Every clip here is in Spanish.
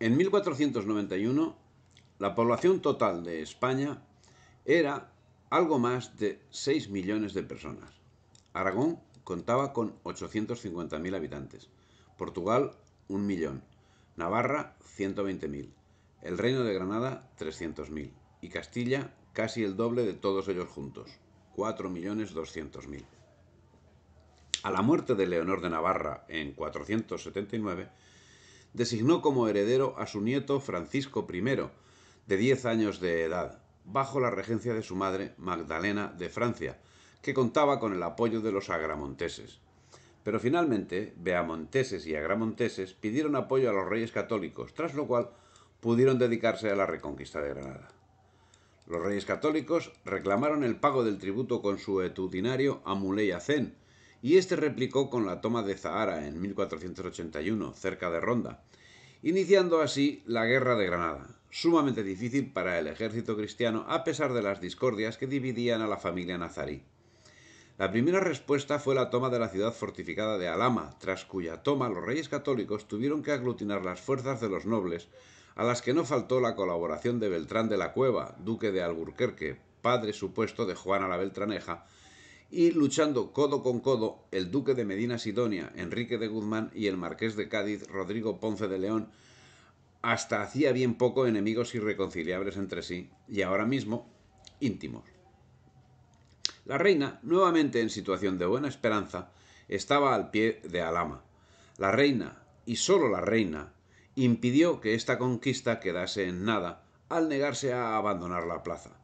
En 1491, la población total de España era algo más de 6 millones de personas. Aragón contaba con 850.000 habitantes, Portugal 1 millón, Navarra 120.000, el Reino de Granada 300.000 y Castilla casi el doble de todos ellos juntos, 4.200.000. A la muerte de Leonor de Navarra en 479, designó como heredero a su nieto Francisco I, de 10 años de edad, bajo la regencia de su madre Magdalena de Francia, que contaba con el apoyo de los agramonteses. Pero finalmente, beamonteses y agramonteses pidieron apoyo a los reyes católicos, tras lo cual pudieron dedicarse a la reconquista de Granada. Los reyes católicos reclamaron el pago del tributo consuetudinario a Muley y este replicó con la toma de Zahara en 1481, cerca de Ronda, iniciando así la Guerra de Granada, sumamente difícil para el ejército cristiano a pesar de las discordias que dividían a la familia nazarí. La primera respuesta fue la toma de la ciudad fortificada de Alama, tras cuya toma los reyes católicos tuvieron que aglutinar las fuerzas de los nobles, a las que no faltó la colaboración de Beltrán de la Cueva, duque de Alburquerque, padre supuesto de Juana la Beltraneja, y luchando codo con codo el duque de Medina Sidonia, Enrique de Guzmán y el marqués de Cádiz, Rodrigo Ponce de León, hasta hacía bien poco enemigos irreconciliables entre sí y ahora mismo íntimos. La reina, nuevamente en situación de buena esperanza, estaba al pie de Alama. La reina, y solo la reina, impidió que esta conquista quedase en nada al negarse a abandonar la plaza.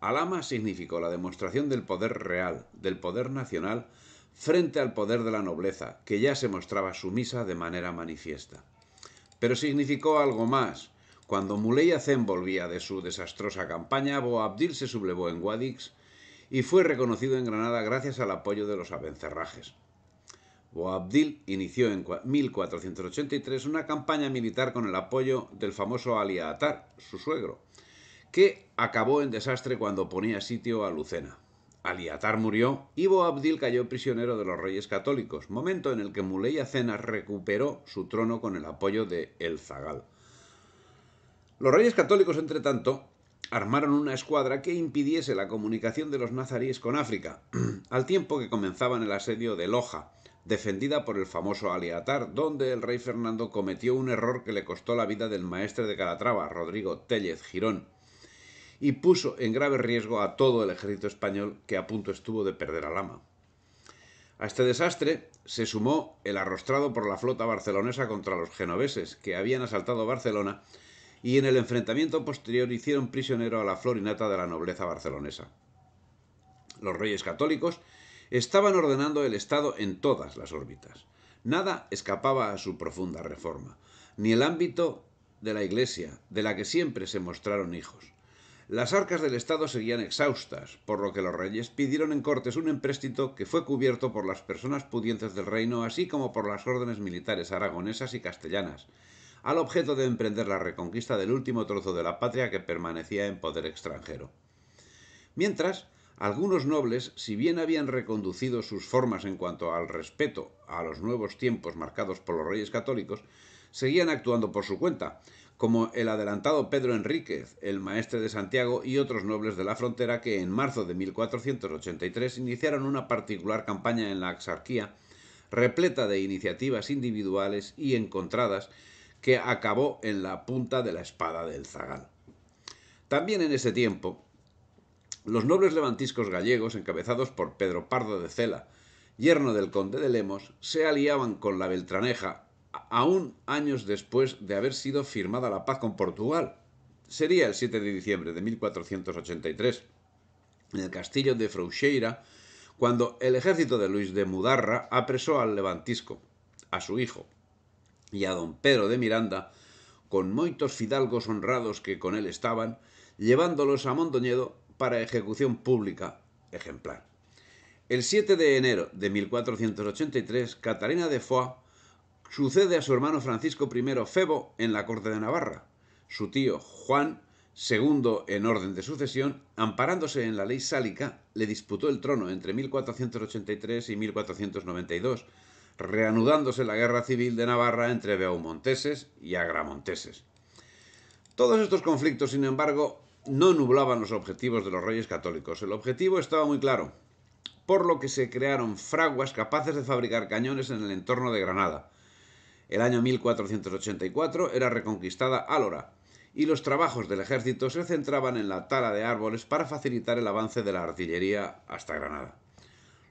Alama significó la demostración del poder real, del poder nacional, frente al poder de la nobleza, que ya se mostraba sumisa de manera manifiesta. Pero significó algo más. Cuando Muley Hacén volvía de su desastrosa campaña, Boabdil se sublevó en Guadix y fue reconocido en Granada gracias al apoyo de los abencerrajes. Boabdil inició en 1483 una campaña militar con el apoyo del famoso Ali Atar, su suegro, que acabó en desastre cuando ponía sitio a Lucena. Aliatar murió y Boabdil cayó prisionero de los reyes católicos, momento en el que Muley Acena recuperó su trono con el apoyo de El Zagal. Los reyes católicos, entre tanto, armaron una escuadra que impidiese la comunicación de los nazaríes con África, al tiempo que comenzaban el asedio de Loja, defendida por el famoso Aliatar, donde el rey Fernando cometió un error que le costó la vida del maestre de Calatrava, Rodrigo Tellez Girón, y puso en grave riesgo a todo el ejército español que a punto estuvo de perder a ama. A este desastre se sumó el arrostrado por la flota barcelonesa contra los genoveses, que habían asaltado Barcelona y en el enfrentamiento posterior hicieron prisionero a la florinata de la nobleza barcelonesa. Los reyes católicos estaban ordenando el Estado en todas las órbitas. Nada escapaba a su profunda reforma, ni el ámbito de la Iglesia, de la que siempre se mostraron hijos las arcas del Estado seguían exhaustas, por lo que los reyes pidieron en Cortes un empréstito que fue cubierto por las personas pudientes del reino, así como por las órdenes militares aragonesas y castellanas, al objeto de emprender la reconquista del último trozo de la patria que permanecía en poder extranjero. Mientras, algunos nobles, si bien habían reconducido sus formas en cuanto al respeto a los nuevos tiempos marcados por los reyes católicos, seguían actuando por su cuenta, como el adelantado Pedro Enríquez, el maestre de Santiago y otros nobles de la frontera que en marzo de 1483 iniciaron una particular campaña en la Axarquía, repleta de iniciativas individuales y encontradas, que acabó en la punta de la espada del zagal. También en ese tiempo, los nobles levantiscos gallegos, encabezados por Pedro Pardo de Cela, yerno del conde de Lemos, se aliaban con la Beltraneja aún años después de haber sido firmada la paz con Portugal. Sería el 7 de diciembre de 1483, en el castillo de Frouxeira, cuando el ejército de Luis de Mudarra apresó al levantisco, a su hijo, y a don Pedro de Miranda, con moitos fidalgos honrados que con él estaban, llevándolos a Mondoñedo para ejecución pública ejemplar. El 7 de enero de 1483, Catalina de Foix sucede a su hermano Francisco I Febo en la corte de Navarra. Su tío Juan II en orden de sucesión, amparándose en la ley sálica, le disputó el trono entre 1483 y 1492, reanudándose la guerra civil de Navarra entre beaumonteses y agramonteses. Todos estos conflictos, sin embargo, no nublaban los objetivos de los reyes católicos. El objetivo estaba muy claro, por lo que se crearon fraguas capaces de fabricar cañones en el entorno de Granada, el año 1484 era reconquistada Álora, y los trabajos del ejército se centraban en la tala de árboles para facilitar el avance de la artillería hasta Granada.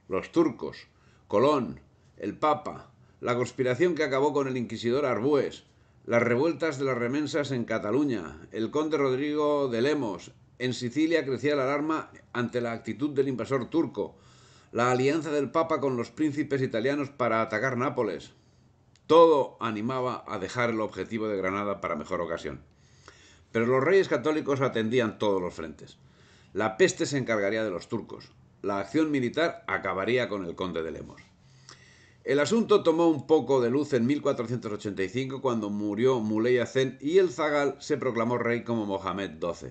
Los turcos, Colón, el Papa, la conspiración que acabó con el inquisidor Arbues, las revueltas de las remensas en Cataluña, el conde Rodrigo de Lemos, en Sicilia crecía la alarma ante la actitud del invasor turco, la alianza del Papa con los príncipes italianos para atacar Nápoles, todo animaba a dejar el objetivo de Granada para mejor ocasión. Pero los reyes católicos atendían todos los frentes. La peste se encargaría de los turcos. La acción militar acabaría con el conde de Lemos. El asunto tomó un poco de luz en 1485 cuando murió Muley Azen y el zagal se proclamó rey como Mohamed XII.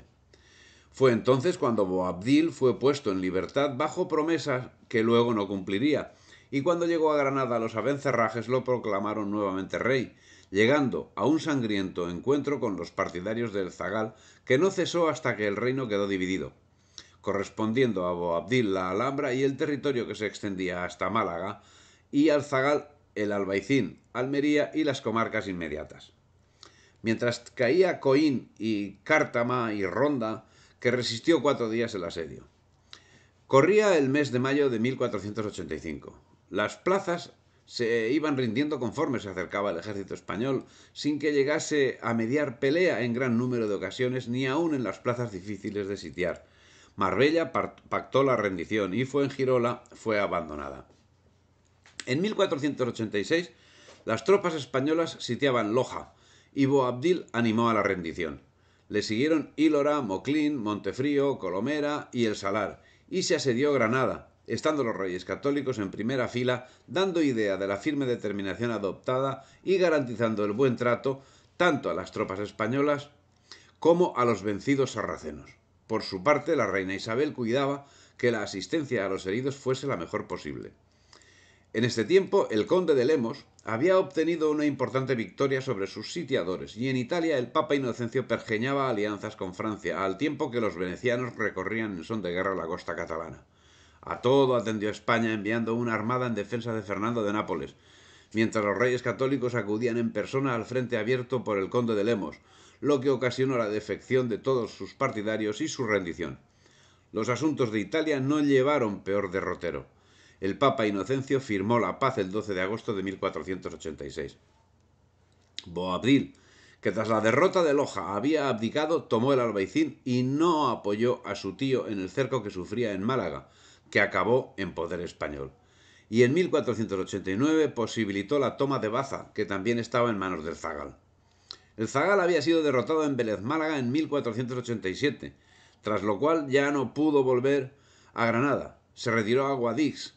Fue entonces cuando Boabdil fue puesto en libertad bajo promesas que luego no cumpliría y cuando llegó a Granada los abencerrajes lo proclamaron nuevamente rey, llegando a un sangriento encuentro con los partidarios del Zagal, que no cesó hasta que el reino quedó dividido, correspondiendo a Boabdil la Alhambra y el territorio que se extendía hasta Málaga, y al Zagal el Albaicín, Almería y las comarcas inmediatas. Mientras caía Coín y Cártama y Ronda, que resistió cuatro días el asedio. Corría el mes de mayo de 1485. Las plazas se iban rindiendo conforme se acercaba el ejército español, sin que llegase a mediar pelea en gran número de ocasiones ni aún en las plazas difíciles de sitiar. Marbella pactó la rendición y Girola, fue abandonada. En 1486 las tropas españolas sitiaban Loja y Boabdil animó a la rendición. Le siguieron Ílora, Moclín, Montefrío, Colomera y El Salar, y se asedió Granada, estando los reyes católicos en primera fila, dando idea de la firme determinación adoptada y garantizando el buen trato tanto a las tropas españolas como a los vencidos sarracenos. Por su parte, la reina Isabel cuidaba que la asistencia a los heridos fuese la mejor posible. En este tiempo, el conde de Lemos había obtenido una importante victoria sobre sus sitiadores, y en Italia el Papa Inocencio pergeñaba alianzas con Francia, al tiempo que los venecianos recorrían en son de guerra la costa catalana. A todo atendió España enviando una armada en defensa de Fernando de Nápoles, mientras los reyes católicos acudían en persona al frente abierto por el conde de Lemos, lo que ocasionó la defección de todos sus partidarios y su rendición. Los asuntos de Italia no llevaron peor derrotero. El Papa Inocencio firmó la paz el 12 de agosto de 1486. Boabdil, que tras la derrota de Loja había abdicado, tomó el albaicín y no apoyó a su tío en el cerco que sufría en Málaga, que acabó en poder español. Y en 1489 posibilitó la toma de Baza, que también estaba en manos del Zagal. El Zagal había sido derrotado en Vélez Málaga en 1487, tras lo cual ya no pudo volver a Granada. Se retiró a Guadix,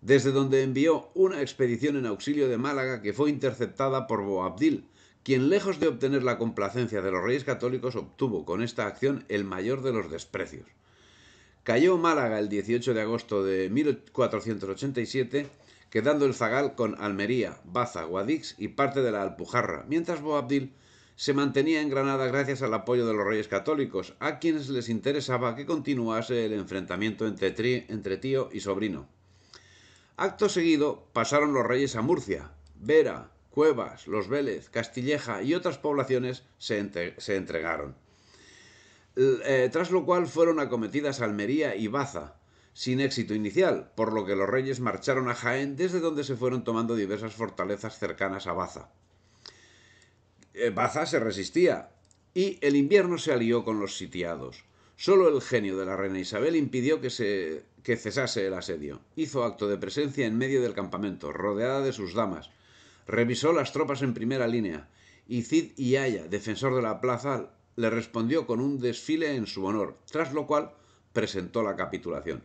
desde donde envió una expedición en auxilio de Málaga que fue interceptada por Boabdil, quien lejos de obtener la complacencia de los reyes católicos obtuvo con esta acción el mayor de los desprecios. Cayó Málaga el 18 de agosto de 1487, quedando el zagal con Almería, Baza, Guadix y parte de la Alpujarra, mientras Boabdil se mantenía en Granada gracias al apoyo de los reyes católicos, a quienes les interesaba que continuase el enfrentamiento entre, tío y sobrino. Acto seguido pasaron los reyes a Murcia, Vera, Cuevas, Los Vélez, Castilleja y otras poblaciones se entregaron. Eh, tras lo cual fueron acometidas Almería y Baza, sin éxito inicial, por lo que los reyes marcharon a Jaén, desde donde se fueron tomando diversas fortalezas cercanas a Baza. Eh, Baza se resistía, y el invierno se alió con los sitiados. Solo el genio de la reina Isabel impidió que, se, cesase el asedio. Hizo acto de presencia en medio del campamento, rodeada de sus damas. Revisó las tropas en primera línea, y Cid y Aya, defensor de la plaza, le respondió con un desfile en su honor, tras lo cual presentó la capitulación.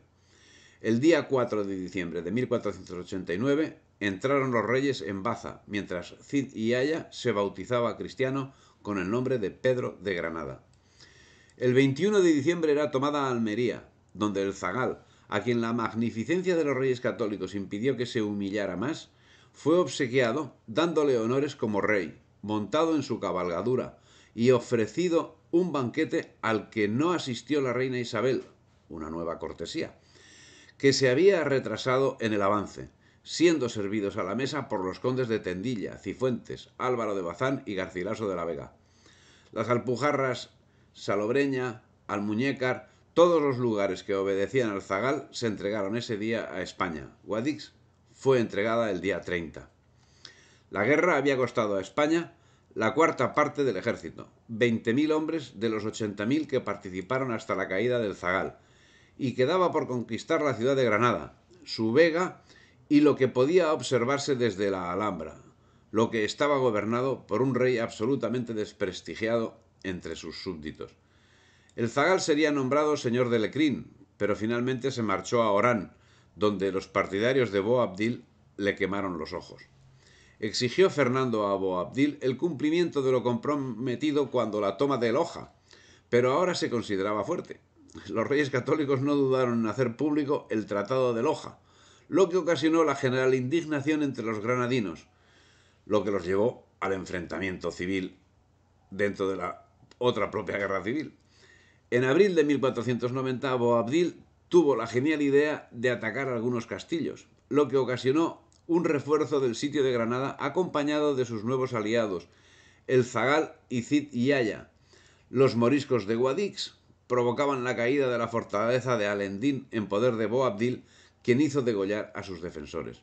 El día 4 de diciembre de 1489 entraron los reyes en Baza, mientras Cid y Aya se bautizaba cristiano con el nombre de Pedro de Granada. El 21 de diciembre era tomada Almería, donde el zagal, a quien la magnificencia de los reyes católicos impidió que se humillara más, fue obsequiado dándole honores como rey, montado en su cabalgadura, y ofrecido un banquete al que no asistió la reina Isabel, una nueva cortesía, que se había retrasado en el avance, siendo servidos a la mesa por los condes de Tendilla, Cifuentes, Álvaro de Bazán y Garcilaso de la Vega. Las Alpujarras, Salobreña, Almuñécar, todos los lugares que obedecían al zagal se entregaron ese día a España. Guadix fue entregada el día 30. La guerra había costado a España la cuarta parte del ejército, 20.000 hombres de los 80.000 que participaron hasta la caída del Zagal, y quedaba por conquistar la ciudad de Granada, su vega y lo que podía observarse desde la Alhambra, lo que estaba gobernado por un rey absolutamente desprestigiado entre sus súbditos. El Zagal sería nombrado señor de Lecrín, pero finalmente se marchó a Orán, donde los partidarios de Boabdil le quemaron los ojos exigió Fernando a Boabdil el cumplimiento de lo comprometido cuando la toma de Loja, pero ahora se consideraba fuerte. Los reyes católicos no dudaron en hacer público el Tratado de Loja, lo que ocasionó la general indignación entre los granadinos, lo que los llevó al enfrentamiento civil dentro de la otra propia guerra civil. En abril de 1490, Boabdil tuvo la genial idea de atacar algunos castillos, lo que ocasionó un refuerzo del sitio de Granada acompañado de sus nuevos aliados, el Zagal, y y Yaya, Los moriscos de Guadix provocaban la caída de la fortaleza de Alendín en poder de Boabdil, quien hizo degollar a sus defensores.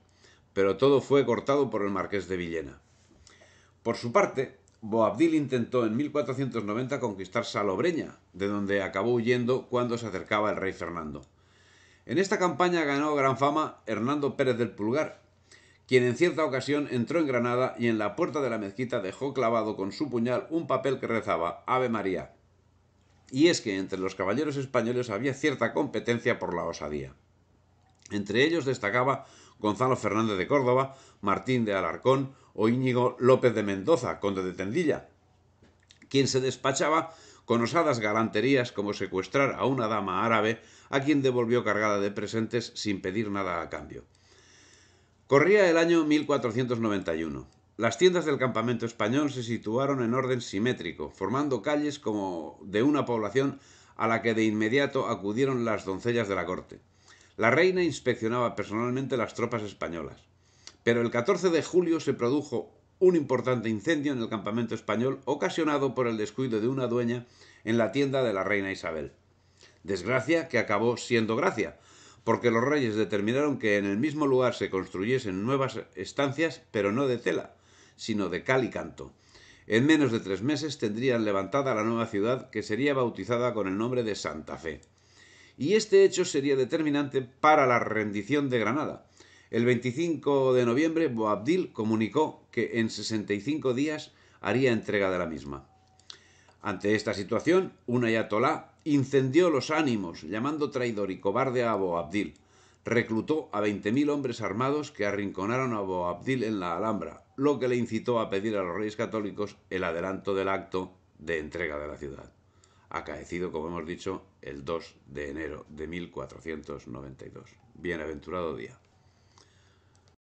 Pero todo fue cortado por el marqués de Villena. Por su parte, Boabdil intentó en 1490 conquistar Salobreña, de donde acabó huyendo cuando se acercaba el rey Fernando. En esta campaña ganó gran fama Hernando Pérez del Pulgar, quien en cierta ocasión entró en Granada y en la puerta de la mezquita dejó clavado con su puñal un papel que rezaba Ave María. Y es que entre los caballeros españoles había cierta competencia por la osadía. Entre ellos destacaba Gonzalo Fernández de Córdoba, Martín de Alarcón o Íñigo López de Mendoza, conde de Tendilla, quien se despachaba con osadas galanterías como secuestrar a una dama árabe a quien devolvió cargada de presentes sin pedir nada a cambio. Corría el año 1491. Las tiendas del campamento español se situaron en orden simétrico, formando calles como de una población a la que de inmediato acudieron las doncellas de la corte. La reina inspeccionaba personalmente las tropas españolas. Pero el 14 de julio se produjo un importante incendio en el campamento español ocasionado por el descuido de una dueña en la tienda de la reina Isabel. Desgracia que acabó siendo gracia, porque los reyes determinaron que en el mismo lugar se construyesen nuevas estancias, pero no de tela, sino de cal y canto. En menos de tres meses tendrían levantada la nueva ciudad, que sería bautizada con el nombre de Santa Fe. Y este hecho sería determinante para la rendición de Granada. El 25 de noviembre, Boabdil comunicó que en 65 días haría entrega de la misma. Ante esta situación, un ayatolá incendió los ánimos, llamando traidor y cobarde a Abu Abdil. Reclutó a 20.000 hombres armados que arrinconaron a Abu Abdil en la Alhambra, lo que le incitó a pedir a los reyes católicos el adelanto del acto de entrega de la ciudad, acaecido, como hemos dicho, el 2 de enero de 1492. Bienaventurado día.